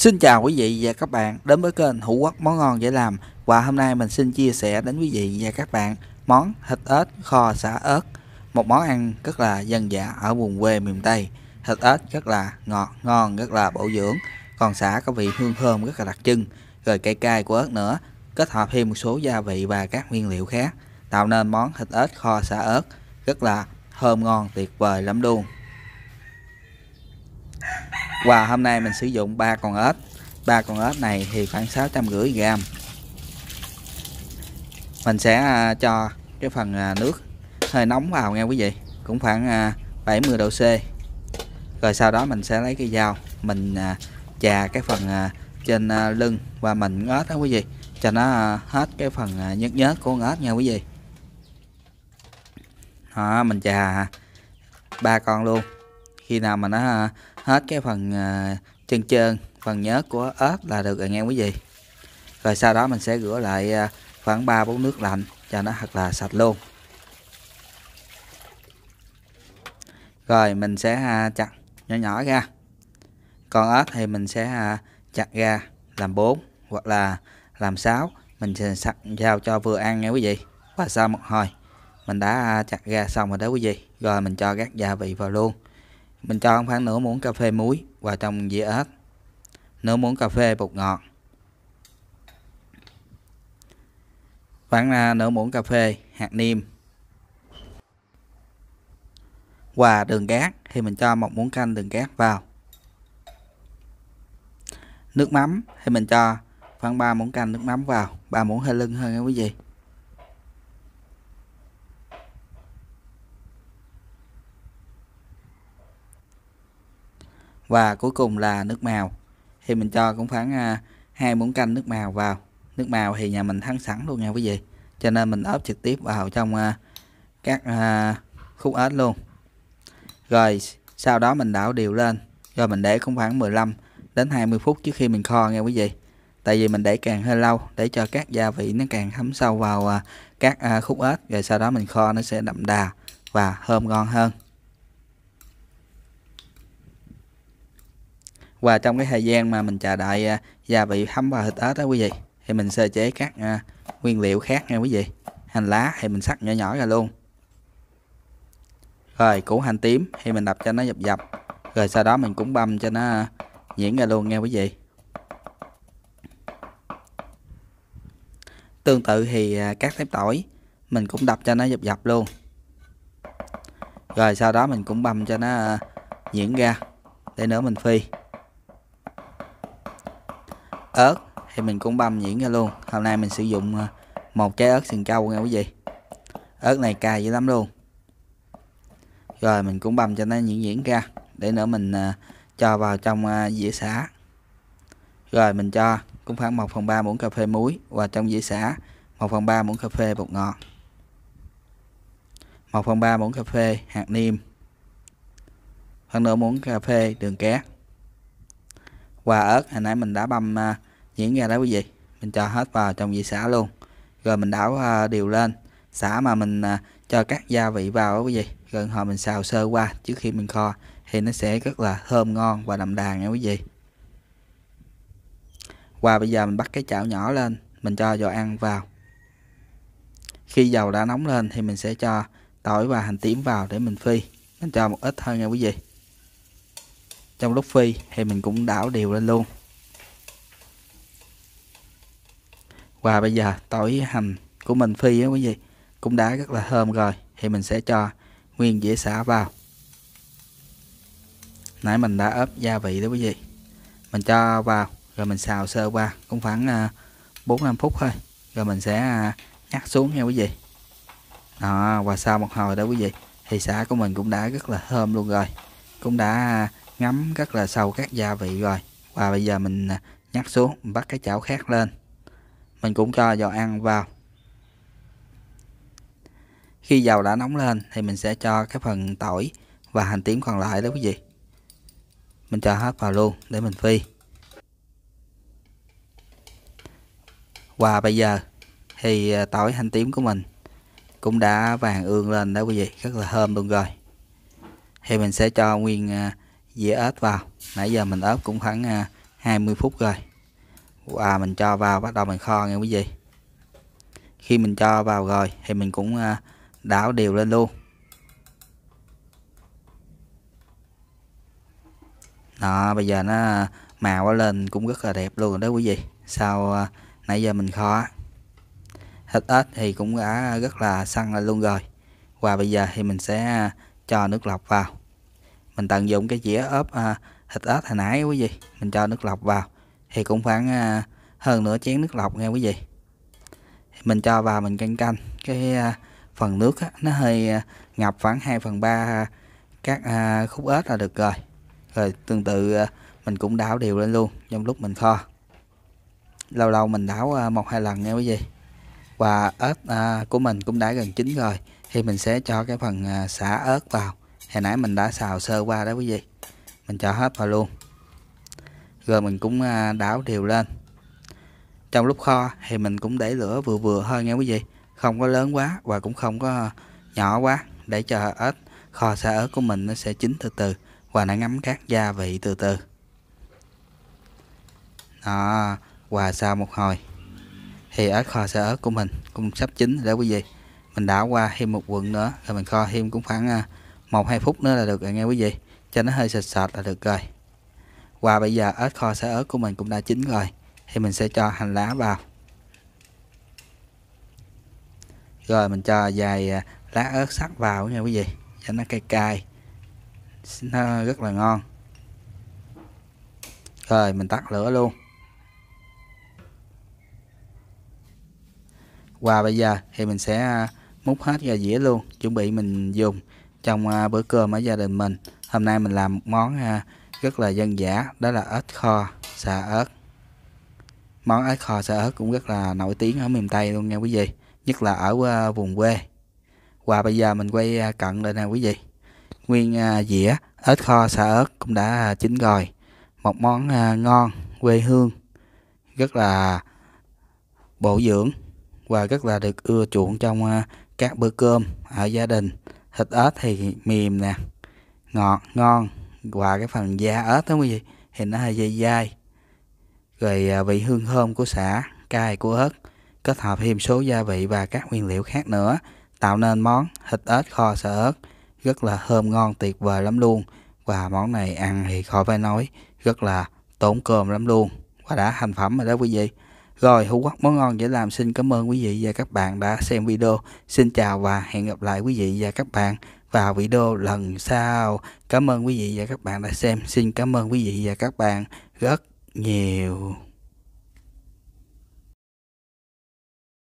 Xin chào quý vị và các bạn đến với kênh Hữu Quốc Món Ngon Dễ Làm Và hôm nay mình xin chia sẻ đến quý vị và các bạn món thịt ếch kho xả ớt Một món ăn rất là dân dã ở vùng quê miền Tây Thịt ếch rất là ngọt, ngon, rất là bổ dưỡng Còn xả có vị hương thơm rất là đặc trưng Rồi cay cay của ớt nữa Kết hợp thêm một số gia vị và các nguyên liệu khác Tạo nên món thịt ếch kho xả ớt Rất là thơm ngon tuyệt vời lắm luôn và hôm nay mình sử dụng ba con ếch ba con ếch này thì khoảng sáu trăm rưỡi gram mình sẽ à, cho cái phần à, nước hơi nóng vào nghe quý vị cũng khoảng 70 à, độ C rồi sau đó mình sẽ lấy cái dao mình chà cái phần trên lưng và mình ớt đó quý vị cho nó hết cái phần nhớt nhớt của con ếch nha quý vị đó, mình chà ba con luôn khi nào mà nó hết cái phần à, chân trơn phần nhớt của ớt là được rồi nghe quý vị rồi sau đó mình sẽ rửa lại à, khoảng 3 bốn nước lạnh cho nó thật là sạch luôn rồi mình sẽ à, chặt nhỏ nhỏ ra còn ớt thì mình sẽ chặt ra làm 4 hoặc là làm 6 mình sẽ sạch sao cho vừa ăn nha quý vị và sau một hồi mình đã chặt ra xong rồi đó quý vị rồi mình cho các gia vị vào luôn mình cho khoảng nửa muỗng cà phê muối vào trong dĩa ớt, nửa muỗng cà phê bột ngọt, khoảng nửa muỗng cà phê hạt niêm. Và đường cát thì mình cho một muỗng canh đường cát vào. Nước mắm thì mình cho khoảng 3 muỗng canh nước mắm vào, 3 muỗng hơi lưng hơn nha quý vị. và cuối cùng là nước màu thì mình cho cũng khoảng à, hai muỗng canh nước màu vào nước màu thì nhà mình thắng sẵn luôn nha quý vị cho nên mình ốp trực tiếp vào trong à, các à, khúc ếch luôn rồi sau đó mình đảo đều lên rồi mình để cũng khoảng 15 đến 20 phút trước khi mình kho nha quý vị tại vì mình để càng hơi lâu để cho các gia vị nó càng thấm sâu vào các khúc ếch rồi sau đó mình kho nó sẽ đậm đà và thơm ngon hơn và trong cái thời gian mà mình chờ đợi à, gia vị thấm vào thịt ếch đó quý vị thì mình sơ chế các à, nguyên liệu khác nha quý vị hành lá thì mình sắc nhỏ nhỏ ra luôn rồi củ hành tím thì mình đập cho nó dập dập rồi sau đó mình cũng băm cho nó à, nhuyễn ra luôn nha quý vị tương tự thì các thép tỏi mình cũng đập cho nó dập dập luôn rồi sau đó mình cũng băm cho nó nhuyễn ra để nữa mình phi ớt thì mình cũng băm nhuyễn ra luôn hôm nay mình sử dụng ờ, một trái ớt sừng trâu nghe quý vị ớt này cay dữ lắm luôn rồi mình cũng băm cho nó nhuyễn nhuyễn ra để nữa mình ờ, cho vào trong ờ, dĩa xả rồi mình cho cũng khoảng 1 phần 3 muỗng cà phê muối và trong dĩa xả 1 phần 3 muỗng cà phê bột ngọt 1 phần 3 muỗng cà phê hạt niêm phần nửa muỗng cà phê đường cát và ớt hồi nãy mình đã băm nhuyễn ra đó quý vị mình cho hết vào trong dĩa xả luôn rồi mình đảo à, đều lên xả mà mình à, cho các gia vị vào đó quý vị gần hồi mình xào sơ qua trước khi mình kho thì nó sẽ rất là thơm ngon và đậm đà nha quý vị và bây giờ mình bắt cái chảo nhỏ lên mình cho dầu ăn vào khi dầu đã nóng lên thì mình sẽ cho tỏi và hành tím vào để mình phi mình cho một ít thôi nha quý vị trong lúc phi thì mình cũng đảo đều lên luôn và bây giờ tỏi hành của mình phi á quý vị cũng đã rất là thơm rồi thì mình sẽ cho nguyên dĩa xả vào nãy mình đã ướp gia vị đó quý vị mình cho vào rồi mình xào sơ qua cũng khoảng 4 à, 5 phút thôi rồi mình sẽ à, nhắc xuống nha quý vị đó và sau một hồi đó quý vị thì xả của mình cũng đã rất là thơm luôn rồi cũng đã à, ngấm rất là sâu các gia vị rồi và bây giờ mình nhắc xuống mình bắt cái chảo khác lên mình cũng cho dầu ăn vào khi dầu đã nóng lên thì mình sẽ cho cái phần tỏi và hành tím còn lại đó quý vị mình cho hết vào luôn để mình phi và bây giờ thì à, tỏi hành tím của mình cũng đã vàng ương lên đó quý vị rất là thơm luôn rồi thì mình sẽ cho nguyên à, dĩa ớt vào nãy giờ mình ớt cũng khoảng 20 à, phút rồi và mình cho vào bắt đầu mình kho nghe quý vị khi mình cho vào rồi thì mình cũng à, đảo đều lên luôn đó bây giờ nó màu nó lên cũng rất là đẹp luôn đó quý vị sau à, nãy giờ mình kho thịt ếch thì cũng đã rất là săn luôn rồi và bây giờ thì mình sẽ à, cho nước lọc vào mình tận dụng cái dĩa ốp thịt ếch hồi nãy quý vị mình cho nước lọc vào thì cũng khoảng à, hơn nửa chén nước lọc nha quý vị mình cho vào mình canh canh cái à, phần nước á, nó hơi à, ngập khoảng 2 phần 3 các khúc ếch là được rồi rồi tương tự mình cũng đảo đều lên luôn trong lúc mình kho lâu lâu mình đảo một hai lần nha quý vị và ớt à, của mình cũng đã gần chín rồi thì mình sẽ cho cái phần à, xả ớt vào hồi nãy mình đã xào sơ qua đó quý vị mình cho hết vào luôn rồi mình cũng à, đảo đều lên trong lúc kho thì mình cũng để lửa vừa vừa thôi nghe quý vị không có lớn quá và cũng không có nhỏ quá để cho ớt kho xa ớt của mình nó sẽ chín từ từ và nó ngấm các gia vị từ từ đó và sau một hồi thì ớt kho xa ớt của mình cũng sắp chín rồi quý vị mình đảo qua thêm một quận nữa rồi mình kho thêm cũng khoảng à, một hai phút nữa là được rồi nghe quý vị cho nó hơi sệt sệt là được rồi và bây giờ ớt kho sả ớt của mình cũng đã chín rồi thì mình sẽ cho hành lá vào rồi mình cho vài à, lá ớt sắc vào nha quý vị cho nó cay cay nó rất là ngon rồi mình tắt lửa luôn và bây giờ thì mình sẽ à, múc hết ra dĩa luôn chuẩn bị mình dùng trong à, bữa cơm ở gia đình mình hôm nay mình làm món rất là dân dã đó là ớt kho xà ớt món ớt kho xà ớt cũng rất là nổi tiếng ở miền tây luôn nha quý vị nhất là ở ờ, vùng quê và bây giờ mình quay ờ, cận lên nè quý vị nguyên ờ, dĩa ớt kho xà ớt cũng đã chín rồi một món ngon quê hương rất là bổ dưỡng và rất là được ưa chuộng trong các bữa cơm ở gia đình thịt ớt thì mềm nè ngọt ngon và cái phần da ớt đó quý vị thì nó hơi dai dai rồi à, vị hương thơm của xả cay của ớt kết hợp thêm số gia vị và các nguyên liệu khác nữa tạo nên món thịt ớt kho sả ớt rất là thơm ngon tuyệt vời lắm luôn và món này ăn thì khỏi phải nói rất là tốn cơm lắm luôn và đã thành phẩm rồi đó quý vị rồi hữu quốc món ngon dễ làm xin cảm ơn quý vị và các bạn đã xem video xin chào và hẹn gặp lại quý vị và các bạn vào video lần sau cảm ơn quý vị và các bạn đã xem xin cảm ơn quý vị và các bạn rất nhiều